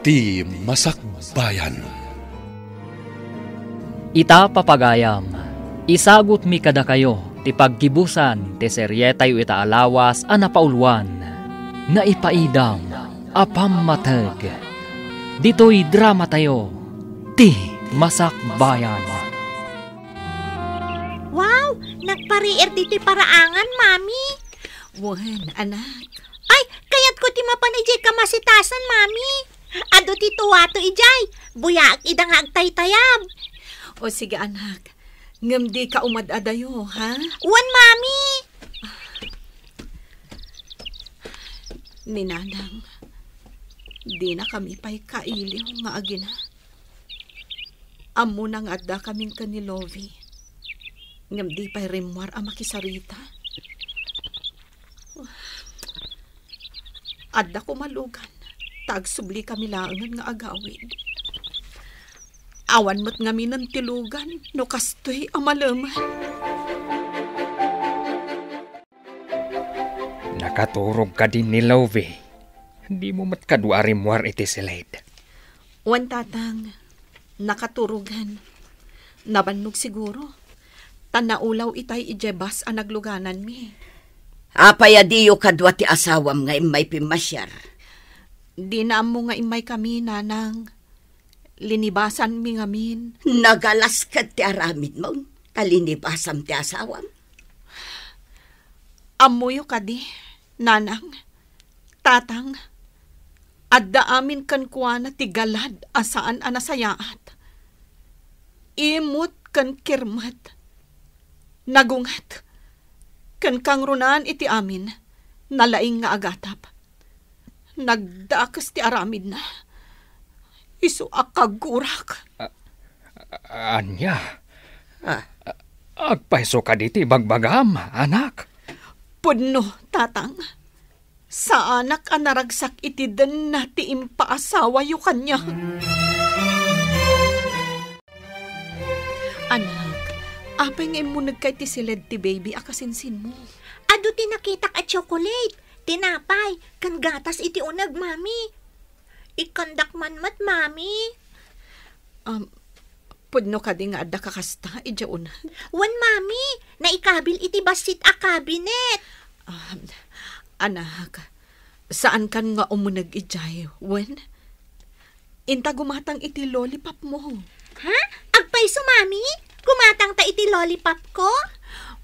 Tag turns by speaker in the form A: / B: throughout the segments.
A: Ti Masakbayan Ita papagayam, isagot mi kada kayo, ti paggibusan, ti seryetayo ita alawas, a napaulwan na ipaidam, a pamatag. Dito'y drama tayo, ti Masakbayan.
B: Wow! Nagpariir dito'y paraangan, Mami! Wan, anak. Ay, kayat ko ti mapanijay kamasitasan, Mami! Ado tito wato ijay, Buyaak idang agtay-tayam. O sige anak, ngam di ka umadadayo, ha? Uwan mami! Ninanang, di na kami pa'y kailiw nga agina. Amo nang adda kaming kanilovi. Ngam di pa'y rimwar ang makisarita. Adda ko malugan tagsubli kami laangan nga agawid. Awan mo't nga ng tilugan, no kastoy amalaman.
A: Nakaturog ka din ni Love. Hindi mo mat kaduarimuar iti silid.
B: Wan tatang, nakaturugan. Nabannog siguro. Tanaulaw itay ijebas ang nagluganan mi.
C: Apay adiyo kadwa ti asawam nga may pimasyar
B: Di na mo nga imay kami, nanang. Linibasan mi ngamin.
C: Nagalas ka ti aramid mo. Kalinibasam ti asawang. Amuyo ka di, nanang, tatang,
B: adda amin kan kuana ti galad asaan anasayaat. Imut kan kirmat. Nagungat. Kan kang runan iti amin, nalaing nga agatap. Nagdaakas ti aramid na. Isu akagurak.
A: A- anya? Ah. Agpaiso ka diti bagbagam, anak.
B: Puno, tatang. Sa anak anaragsak iti den ti impaasawa yu kanya. Anak, apay ngayon mo nagkay ti silid ti baby akasinsin mo. Ado ti nakita ka chocolate. Tinapay, kan gatas iti unag, mami. Ikandak man mat, mami. Um, Pudno ka din nga adda kakasta, idya unag. Wan, mami, na naikabil iti basit a kabinet. Um, anak, saan kan nga umunag ijay, eh, wen? Inta gumatang iti lollipop mo. Ha? Agpay mami? Gumatang ta iti lollipop ko?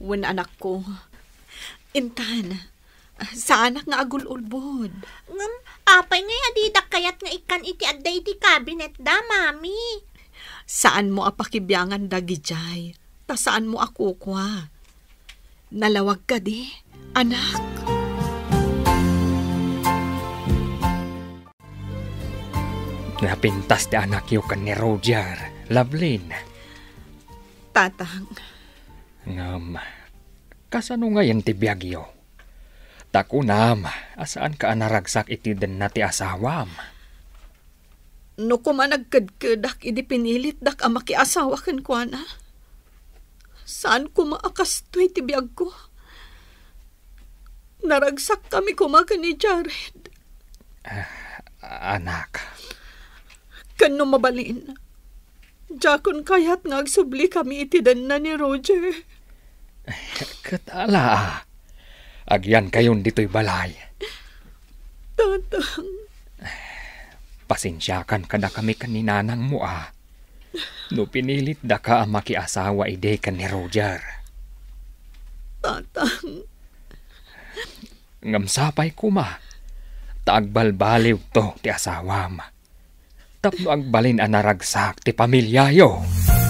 B: Wen, anak ko. Intan, sa anak nga agululbod. Ngam, apay nga adidak kayat nga ikan iti adda iti cabinet da, mami. Saan mo apakibyangan dagijay? Ta saan mo akukwa? Nalawag ka di, anak.
A: Napintas di anak yung kan ni Roger, Lablin. Tatang. Ngam, kasano ngayon ti Biagyo? Takunam, asaan ka anaragsak iti den nati asawam?
B: No kuma nagkadkadak idi pinilit dak ang makiasawa kan kwa na. Saan ko maakas ti biyag ko? Naragsak kami kumakan ni Jared.
A: Uh, anak.
B: Kano mabalin? Jakon kayat nga kami iti den na ni Roger.
A: Katala, ah. Agyan kayon dito'y balay. Tatang. Pasensyakan ka na kami kaninanang mo ah. No pinilit da ka ang makiasawa ide ka ni Roger.
B: Tatang.
A: Ngamsapay ko ma. Taagbalbaliw to ti asawa asawam. Tapno ang balin anaragsak ti pamilyayo. Tatang.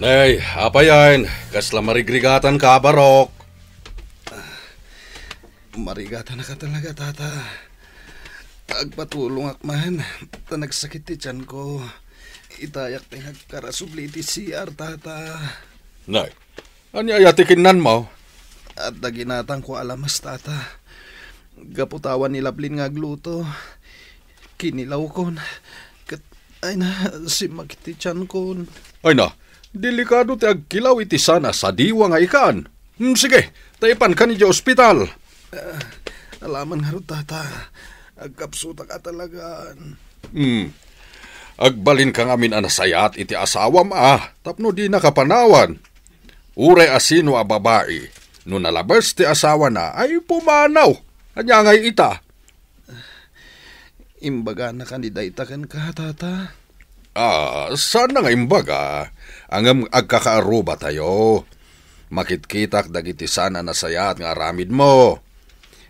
D: Nay, apa yan? Kasla marigrigatan ka, Barok. Marigatan na ka talaga, tata. Agpatulong akman. Tanagsakit ti chan ko. Itayak ti nagkarasubli ti CR, tata. Nay, anya ayatikin nan mo? At naginatang ko alamas, tata. Gaputawan ni Lablin nga gluto. Kinilaw kon. Kat, ay na, si Makitityan kon. Ay na, Delikado ti agkilaw iti sana sa diwa nga ikaan. Hmm, sige, taipan ka ni di ospital. Uh, alaman nga rin, tata. Agkapsuta ka talaga. Hmm. Agbalin ka ngamin anasayat iti asawa ma, ah. tapno di nakapanawan. Ure asino a babae, no nalabas ti asawa na ay pumanaw. Kanya ngay ita. Uh, imbaga na kanidaytakan ka, tata. Ah, sana nga imbaga, ah? ang agkakaaruba tayo. Makitkitak dagiti sana na sayat nga aramid mo.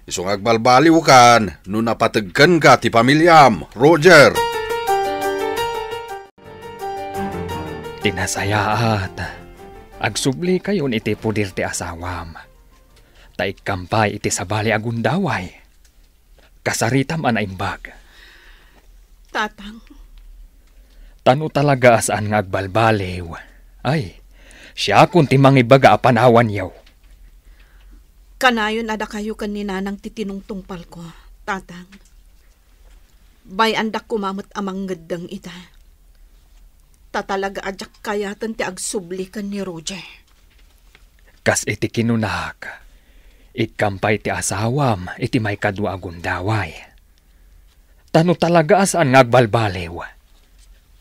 D: Isong agbalbaliw kan, no napatagkan ka ti pamilyam, Roger.
A: Tinasayaat, agsubli kayo iti pudir ti asawam. Taikampay iti sabali agundaway. Kasaritam anaimbag. Tatang, tanu talaga asaan nga agbalbalew. Ay, siya kun timang ibaga apanawan yaw.
B: Kanayon ada kayo kanina nang titinungtungpal ko, tatang. Bay andak kumamot amang ngadang ita. Tatalaga ajak kayatan ti kan ni
A: Roger. Kas iti kinunahak. Ikampay ti asawam, iti may kadwa agundaway. Tano talaga asan nga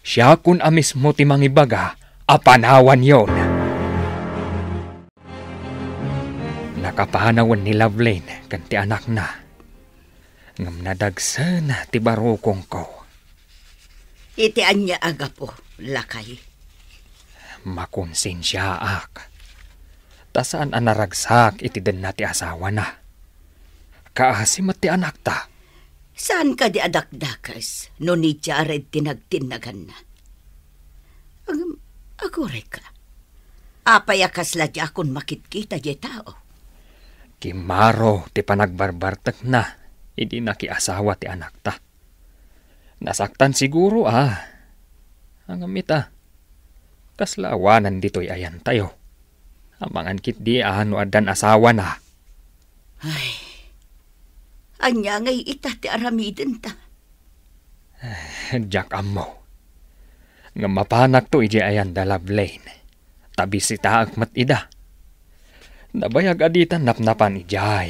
A: siya kun amis mo ti mangibaga, apanawan yon. Nakapanawan ni Lovelane kanti anak na. Ngam nadagsan na ti barukong ko.
C: Iti anya aga po,
A: lakay. Makonsensya ak. Tasaan anaragsak iti den na ti asawa na. Kaasi ti anak ta Saan ka di adakdakas no ni Jared tinagtinagan na?
C: Ang agore ka. Apayakas la di akon makitkita di tao.
A: Kimaro ti panagbarbartak na, idi na kiasawa ti anak ta. Nasaktan siguro ah. Ang amita, kaslawanan dito'y ayan tayo. Amangan kit di ano adan asawa na. Ay,
C: Anya ngay itati aramidin ta.
A: Eh, Jack amo. Nga mapanak to ije ayan dalab lane. Tabi si taag matida. Nabayag aditan napnapan ijay.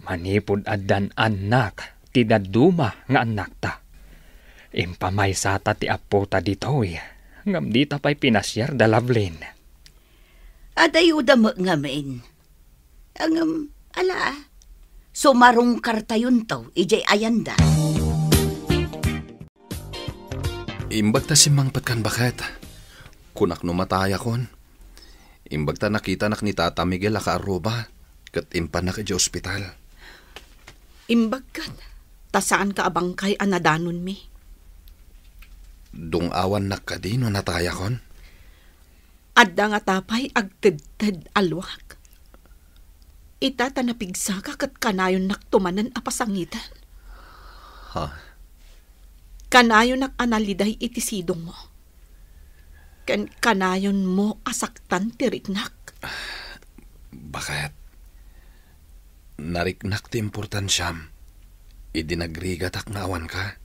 A: Manipod adan anak, ti tidaduma nga anak ta. Impamay sata ti apo ta ditoy. Ngam di tapay pinasyar dalab lane.
C: Adayo da ngamin. Ang um, ala ah. So Sumarong kartayon to, ijay e ayanda.
D: Imbagta si Mang Patkan bakit? Kunak numataya kon. Imbagta nakita nak ni Tata Miguel aka Aruba, kat impanak ijay ospital.
B: Imbagkan, saan ka abang kay anadanon mi?
D: Dung awan nak ka di no nataya kon?
B: Adda nga tapay agtedted alwak itatanapigsa kakat kanayon naktumanan apasangitan. Ha? Kanayon nak analiday itisidong mo. Kan kanayon mo asaktan tiriknak.
D: Bakit? Nariknak ti importansyam. Idinagrigatak nga awan ka.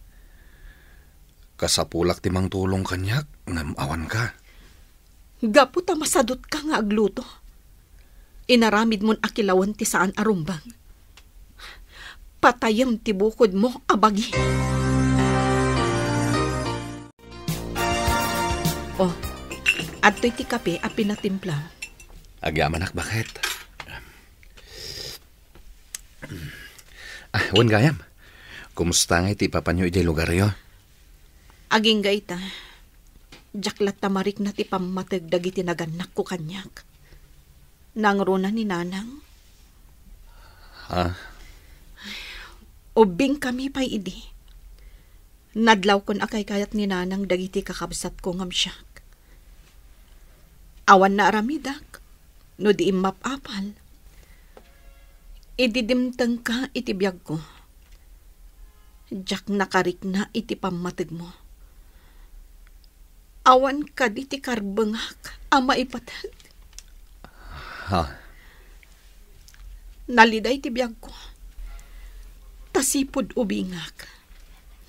D: Kasapulak ti mang tulong kanyak, ngamawan ka.
B: Gaputa masadot ka nga agluto inaramid mon akilawan ti saan arumbang. Patayam ti bukod mo, abagi. Oh, adto'y ti kape a pinatimpla.
D: Agyaman ak, bakit? Ah, wan gayam. Kumusta nga iti papanyo iti lugar yo?
B: Aging gaita. Jaklat tamarik na ti pamatag dagiti naganak ko kanyak ng runa ni Nanang. Ha? Ubing kami pa idi. Nadlaw kon akay kayat ni Nanang dagiti kakabsat ko ngam siyak. Awan na aramidak, no di imap apal. Ididimtang ka iti itibiyag ko. Jack nakarik na iti pamatig mo. Awan ka diti karbengak ama ipatag Ha? Naliday tibiyag ko. Tasipod ubingak.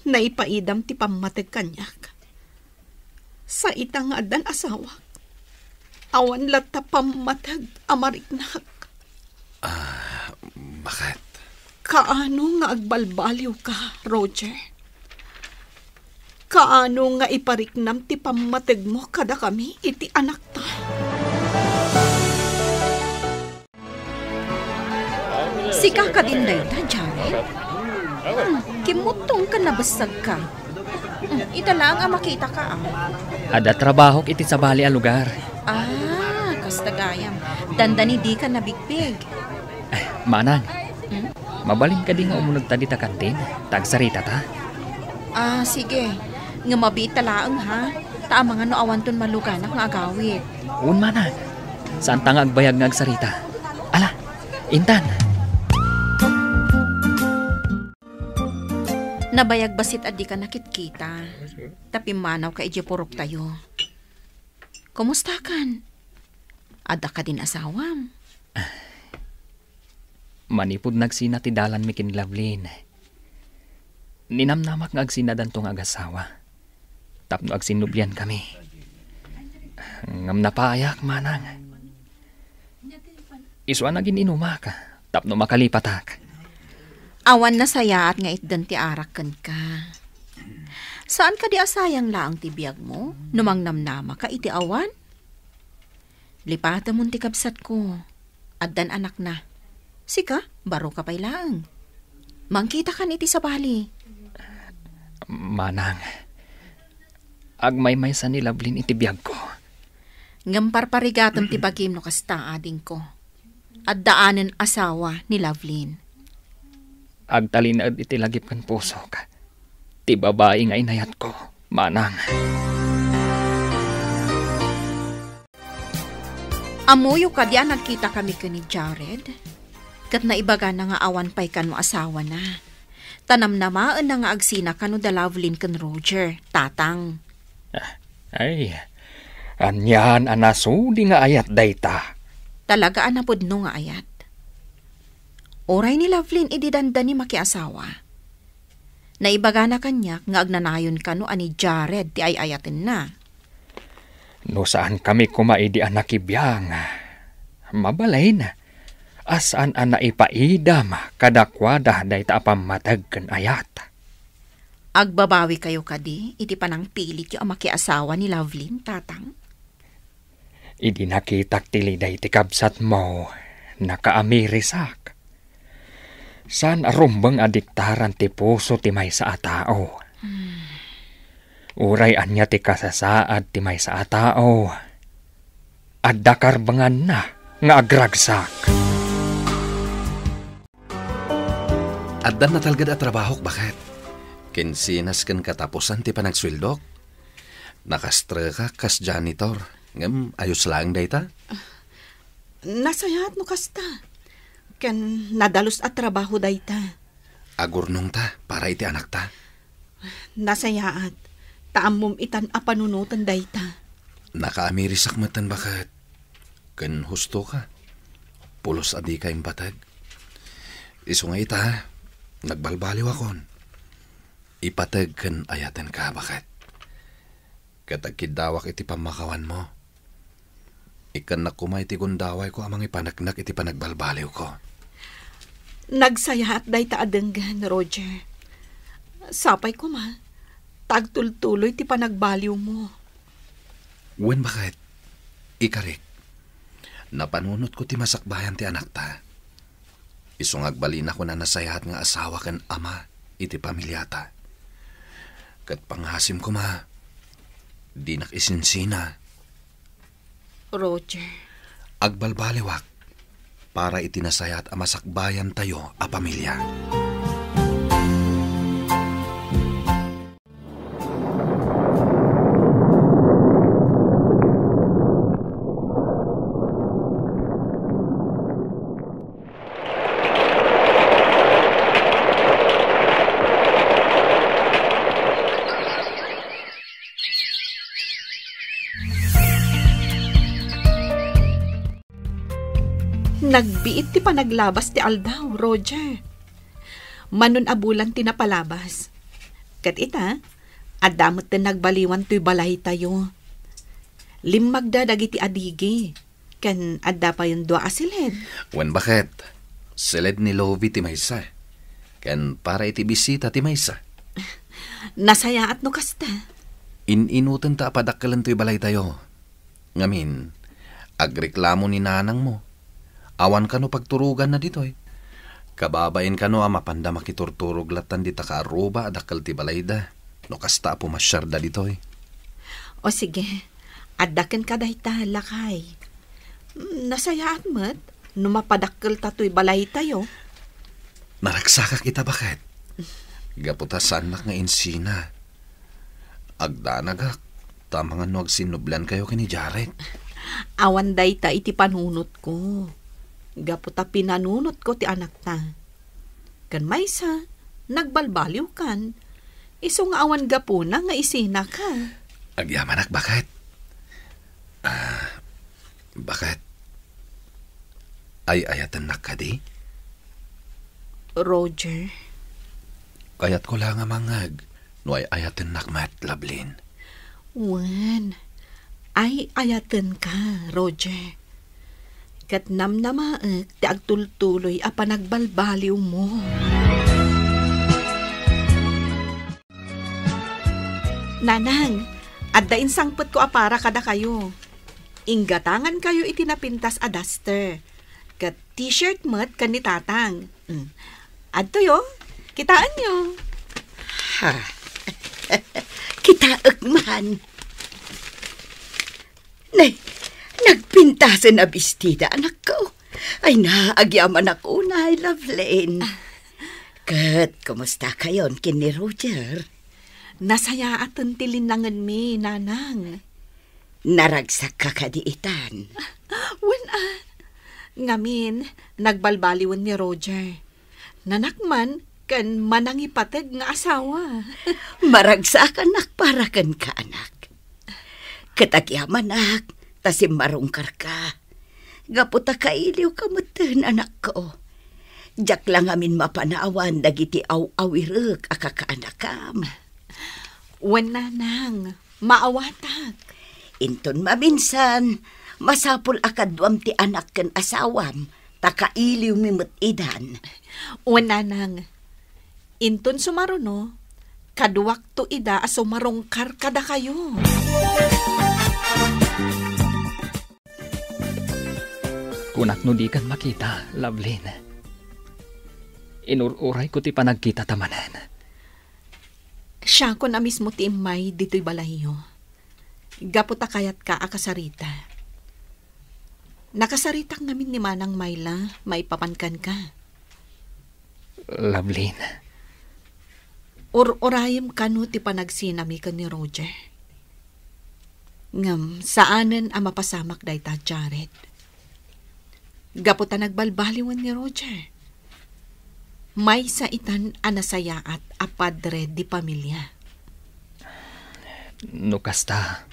B: Naipaidam ti pamatag kanyak. Sa itang adan asawak. Awan lata pamatag amariknak. Ah, bakit? Kaano nga agbalbaliw ka, Roger? Kaano nga ipariknam ti pamatag mo kada kami iti anak tayo?
C: Si kakadin na
B: yun, Jared. Hmm, kimutong ka na ka. Hmm, ita lang ang makita ka ah.
A: Ada trabaho iti sa bali ang lugar.
B: Ah, kastagayam. Dandani di ka nabigbig.
A: Eh, manang. Hmm? Mabaling ka din nga umunod tadi ta kantin. Tagsarita ta.
B: Ah, sige. Nga mabita laang ha. Ta mga noawan ton maluganak nga agawit.
A: Un manang. Saan ta nga agbayag nga agsarita? Ala, Intan.
B: Nabayag basit adi ka nakitkita. Tapi manaw ka purok tayo. Kumusta kan? Ada ka din asawam.
A: Manipod nagsina ti dalan mi kin Loveline. Ninamnamak nga agsina dantong agasawa. Tapno agsinubyan kami. Ngam napayak manang. Iswa naging inumaka, Tapno makalipatak.
B: Awan na saya at nga itdan ti arakan ka. Saan ka di asayang laang ti biag mo? Numang namnama ka iti awan? Lipata mo ti kabsat ko. Addan anak na. Sika, baro ka pa'y laang. Mangkita kan iti sa bali.
A: Manang, agmay-may sa nilablin biag ko.
B: Ngampar parigatom ti bagim no kasta ading ko. At daanan asawa ni Lovelin
A: Ag talinad iti lagip puso ka. Ti babae nga inayat ko, manang.
B: Amuyo ka diyan nagkita kami ko ni Jared. Kat naibaga na nga awan pa'y kanu asawa na. Tanam na maan na nga agsina kanu dalavlin kan Roger, tatang.
A: Ah, ay, anyan anasudi nga ayat dayta.
B: Talaga anapod no nga ayat. Oray ni Lovelin ididanda ni makiasawa. Naibaga na kanyak nga agnanayon ka no ani Jared ti ay ayatin na.
A: No saan kami kumaidi anak ibiyang. Mabalay na. Asan ana ipaidam kadakwada day taapammatag kan ayata?
B: Agbabawi kayo kadi, iti panang pilit yung makiasawa ni Lovelin, tatang.
A: Idi nakitak tili day tikabsat mo, nakaamirisak. San arumbang adiktaran ti puso ti may sa atao. Uray anya ti kasasaad ti may sa atao. At dakarbangan na nga agragsak.
D: Addan na talgad at trabahok bakit? Kinsinas kan katapusan ti panagswildok? Nakastra ka kas janitor. Ngam, ayos lang dayta? Uh,
B: nasayat no kasta. Ken nadalos at trabaho day ta.
D: Agurnong ta, para iti anak ta.
B: Nasayaat, taamum itan apanunutan day ta.
D: Nakaamirisak matan bakat, ken husto ka. Pulos adi kayong batag. Isungay ta, ha? nagbalbaliw akon. Ipatag ken ayatan ka bakat. dawak iti pamakawan mo. Ikan na kumay ti gundaway ko amang ipanagnak iti panagbalbaliw ko.
B: Nagsayahat day taadenggan, Roger. Sapay ko ma, tagtultuloy ti panagbaliw mo.
D: Wen bakit? Ikarik. Napanunot ko ti masakbayan ti anak ta. Isungagbalin ako na nasayahat nga asawa ken ama iti pamilyata. Kat panghasim ko ma, di nakisinsin Roger. Agbalbaliwak, para itinasaya at amasakbayan tayo, a pamilya.
B: Nagbiit ti panaglabas ti aldaw, Roger. Manun abulan ti napalabas. Kat ita, adamot ti nagbaliwan ti balay tayo. Limmagda dagiti adigi. Ken adda pa yung dua asilid.
D: Wen bakit? Silid ni Lovi ti Maysa. Ken para iti bisita ti Maysa.
B: Nasaya at no kasta.
D: Ininutan ta apadakilan to'y balay tayo. Ngamin, agreklamo ni nanang mo. Awan kano pagturugan na dito eh. Kababain kano ang mapanda makiturturog latan di takaaruba adakal ti balay da. No kasta po masyarda dito eh.
B: O sige, adakan ka dahita lakay. Nasayaan mat, numapadakkel tatoy balay tayo.
D: Naraksaka kita bakit? Gaputa sanak nga insina. Agdanagak, tamang ano agsinublan kayo kini Jared.
B: Awan day ta iti panunot ko. Gaputa pinanunot ko ti anak ta. Kan maysa, nagbalbaliw kan. Iso nga awan gapuna nga isina ka.
D: Agyamanak, bakit? Ah, bakit? Ay ayatan na ka di?
B: Roger.
D: Kayat ko lang amangag. No ay ayatan nakmat, Lablin.
B: Wan, ay ayatan ka, Roger. Kat namnamaak ti agtultuloy a panagbalbaliw mo. Nanang, adda insangpot ko apara kada kayo. Ingatangan kayo itinapintas a duster. Kat t-shirt mo't kanitatang. Mm. Adto
C: yo, kitaan yo. Ha. Kitaak man. Nay, nagpintasan na bistida, anak ko. Ay naagyaman ako na, I love Lane. Kat, kumusta kayon kin ni Roger? Nasaya at
B: tilinangan mi, nanang.
C: Naragsak ka kadiitan. Wanan.
B: Ah, Ngamin, nagbalbaliwan ni Roger. Nanakman, kan manangipatag nga asawa.
C: Maragsak anak para kan ka anak. Katagyaman ak, Tasi marungkar ka. Gaputa ka iliw matan, anak ko. Diyak lang amin mapanawan dagiti aw-awirek akakaanakam. Wana nang, maawatak. Inton maminsan, masapul akadwam ti anak ken asawam, takailiw mimut idan.
B: Wana nang, inton sumaro kaduwak to ida aso marongkar kada kayo. Música
A: Kunak no di kan makita, Lovelin. Inururay ko ti panagkita tamanan.
B: Siya ko na mismo ti imay dito'y balahiyo. Gaputa kayat ka akasarita. Nakasaritak namin ni Manang Mayla, maipapankan ka. Lovelin. Or-orayim ka no ti panagsinami ka ni Roger. Ngam, saanen ang mapasamak dayta ta, Jared? Gaputan nagbalbaliwan ni Roger. May sa itan anasaya at apadre di pamilya.
A: Nukasta,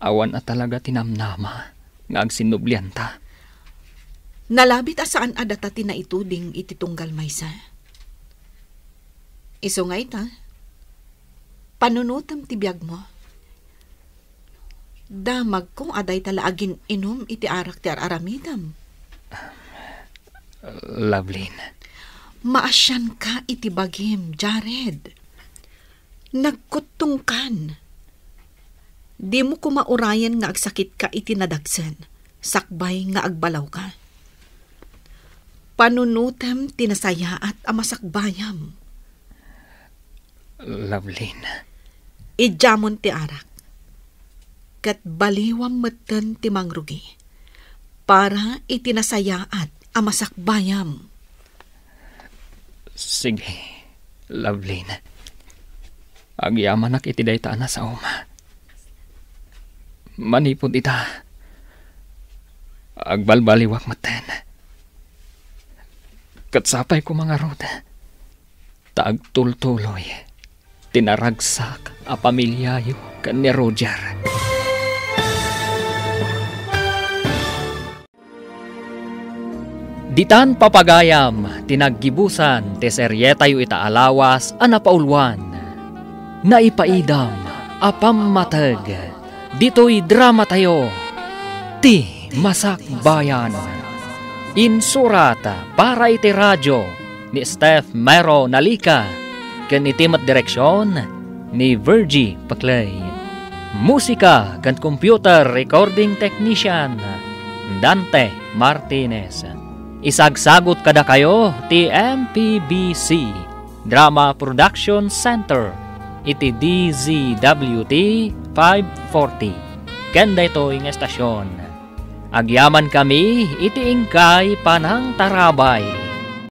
A: Awan na talaga tinamnama nga agsinublian ta.
B: Nalabit asaan adata tinaituding ititunggal maysa. Isungay ta. Panunutam tibiyag mo damag kong aday talaagin inom iti arak ti aramidam.
A: Loveline.
B: Maasyan ka iti bagim, Jared. Nagkutong kan. Di mo kumaurayan nga agsakit ka iti nadagsan, sakbay nga agbalaw ka. Panunutem tinasaya at amasakbayam.
A: Loveline.
B: Ijamon ti arak kat baliwang meten ti mangrugi para itinasayaat amasakbayam.
A: Sige, lovely na. Agyaman iti dayta na sa uma. Manipod ita. Agbalbaliwak maten. Katsapay ko mga roda. Taagtultuloy. Tinaragsak a pamilyayo kan ni Roger. Roger. Ditan papagayam, tinaggibusan, teseryetayo itaalawas, anapaulwan. Naipaidam, apammatag, dito'y drama tayo. Ti masakbayan. Insurata para iti radyo ni Steph Mero Nalika, ken itim at direksyon ni Virgie Paclay. Musika kan computer recording technician Dante Martinez. Isagsagot kada kayo ti MPBC Drama Production Center iti DZWT 540 ken daytoy nga estasyon. Agyaman kami iti ingkay panang tarabay.